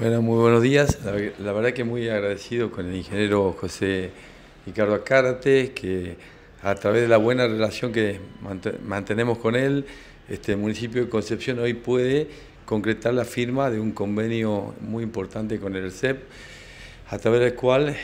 Bueno, muy buenos días. La, verdad que muy agradecido con el ingeniero José Ricardo Acárate, que a través de la buena relación que mantenemos con él, este municipio de Concepción hoy puede concretar la firma de un convenio muy importante con el CEP, a través del cual,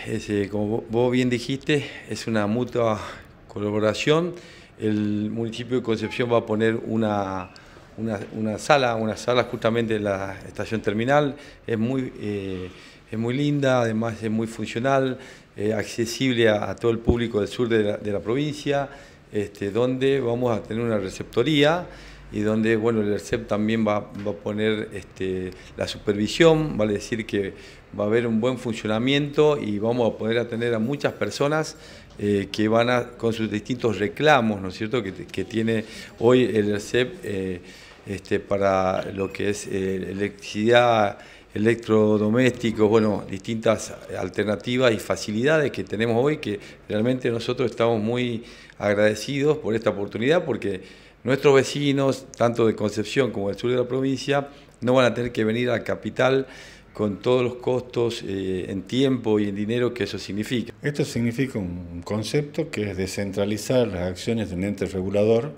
como vos bien dijiste, es una mutua colaboración. El municipio de Concepción va a poner una una, sala, una sala justamente en la estación terminal, eh, es muy, linda, además es muy funcional, eh, accesible a, todo el público del sur de la, provincia, este, donde vamos a tener una receptoría y donde bueno, el ERCEP también va, a poner este, la supervisión, vale decir que va a haber un buen funcionamiento y vamos a poder atender a muchas personas eh, que van a, con sus distintos reclamos, ¿no es cierto?, que, tiene hoy el ERCEP eh, este, para lo que es eh, electricidad, electrodomésticos, bueno, distintas alternativas y facilidades que tenemos hoy, que realmente nosotros estamos muy agradecidos por esta oportunidad porque nuestros vecinos, tanto de Concepción como del sur de la provincia, no van a tener que venir a la capital con todos los costos eh, en tiempo y en dinero que eso significa. Esto significa un concepto que es descentralizar las acciones de un ente regulador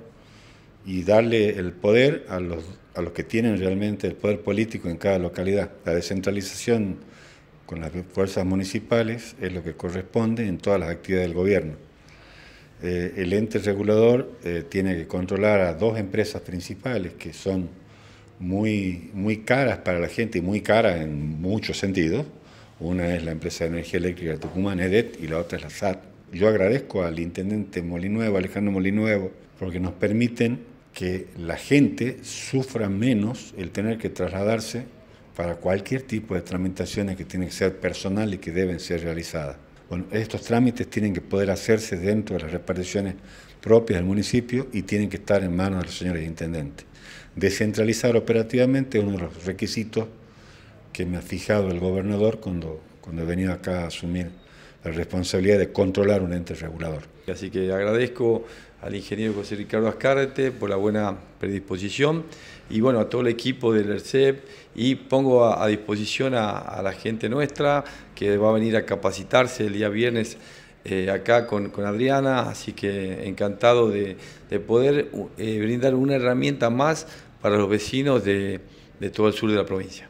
y darle el poder a los, a los que tienen realmente el poder político en cada localidad. La descentralización con las fuerzas municipales es lo que corresponde en todas las actividades del gobierno. Eh, el ente regulador eh, tiene que controlar a dos empresas principales que son muy, muy caras para la gente y muy caras en muchos sentidos. Una es la empresa de energía eléctrica de Tucumán, EDET, y la otra es la SAT. Yo agradezco al intendente Molinuevo, Alejandro Molinuevo, porque nos permiten que la gente sufra menos el tener que trasladarse para cualquier tipo de tramitaciones que tienen que ser personales y que deben ser realizadas. Bueno, estos trámites tienen que poder hacerse dentro de las reparticiones propias del municipio y tienen que estar en manos de los señores intendentes. Descentralizar operativamente es uno de los requisitos que me ha fijado el gobernador cuando, cuando he venido acá a asumir la responsabilidad de controlar un ente regulador. Así que agradezco al ingeniero José Ricardo Azcárrete por la buena predisposición y bueno, a todo el equipo del ERCEP y pongo a, disposición a, la gente nuestra que va a venir a capacitarse el día viernes eh, acá con, Adriana, así que encantado de, poder eh, brindar una herramienta más para los vecinos de todo el sur de la provincia.